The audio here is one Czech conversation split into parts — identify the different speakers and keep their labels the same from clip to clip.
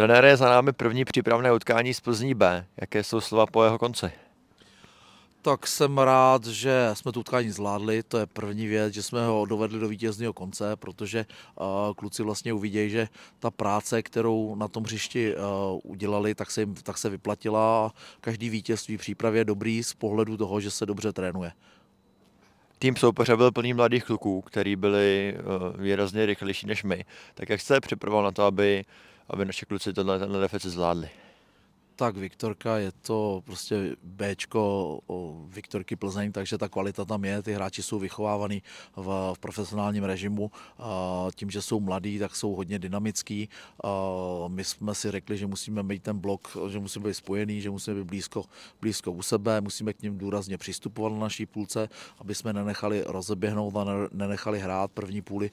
Speaker 1: Trenér je za námi první přípravné utkání z Plzní B. Jaké jsou slova po jeho konci?
Speaker 2: Tak jsem rád, že jsme to utkání zvládli, to je první věc, že jsme ho dovedli do vítězného konce, protože uh, kluci vlastně uvidějí, že ta práce, kterou na tom hřišti uh, udělali, tak se, jim, tak se vyplatila. Každý vítězství přípravě je dobrý z
Speaker 1: pohledu toho, že se dobře trénuje tým soupeře byl plný mladých kluků, který byli eh, výrazně rychlejší než my. Tak jak jste připravoval na to, aby, aby naše kluci tenhle, tenhle deficit zvládli?
Speaker 2: tak Viktorka je to prostě Bčko Viktorky Plzeň, takže ta kvalita tam je, ty hráči jsou vychovávaný v, v profesionálním režimu, tím, že jsou mladí, tak jsou hodně dynamický. My jsme si řekli, že musíme mít ten blok, že musíme být spojený, že musíme být blízko, blízko u sebe, musíme k ním důrazně přistupovat na naší půlce, aby jsme nenechali rozeběhnout a nenechali hrát první půli.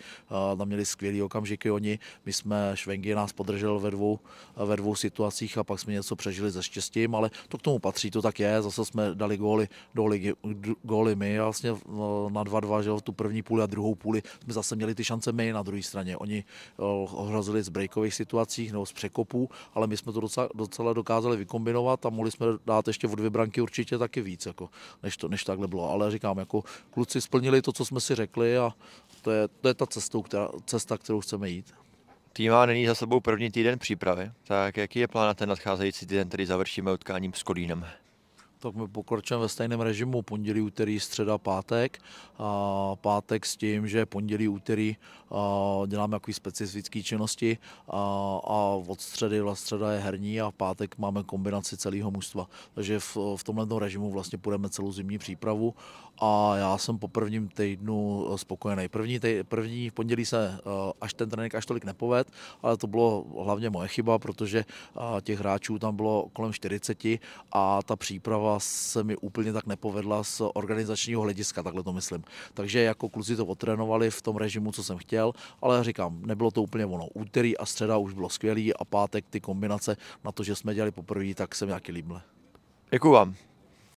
Speaker 2: Tam měli skvělý okamžiky oni, my jsme, Švengy nás podržel ve dvou, ve dvou situacích a pak jsme něco přežili považili ze štěstím, ale to k tomu patří, to tak je. Zase jsme dali góly do ligy, góly my vlastně no, na 2-2, že tu první půli a druhou půli jsme zase měli ty šance my na druhé straně. Oni eh, ohrozili z breakových situacích nebo z překopů, ale my jsme to docela, docela dokázali vykombinovat a mohli jsme dát ještě o dvě branky určitě taky víc, jako, než, to, než takhle bylo. Ale říkám, jako kluci splnili to, co jsme si řekli a to je, to je ta cestou, která, cesta, kterou chceme jít.
Speaker 1: Tým má není za sebou první týden přípravy, tak jaký je plán na ten nadcházející týden, který završíme utkáním s Kolínem?
Speaker 2: Tak my pokračujeme ve stejném režimu pondělí, úterý, středa, pátek. A pátek s tím, že pondělí, úterý děláme jakový specifický činnosti a, a od středy, vlastně středa je herní a v pátek máme kombinaci celého mužstva. Takže v, v tomhle režimu vlastně půjdeme celou zimní přípravu a já jsem po prvním týdnu eh, spokojený. První, tý, první pondělí se eh, až ten trénink až tolik nepoved, ale to bylo hlavně moje chyba, protože eh, těch hráčů tam bylo kolem 40 a ta příprava Ostrava se mi úplně tak nepovedla z organizačního hlediska, takhle to myslím. Takže jako kluci to otrénovali v tom režimu, co jsem chtěl, ale říkám, nebylo to úplně ono. Úterý a středa už bylo skvělý a pátek ty kombinace na to, že jsme dělali poprvé, tak jsem nějaký líbily. Děkuji vám.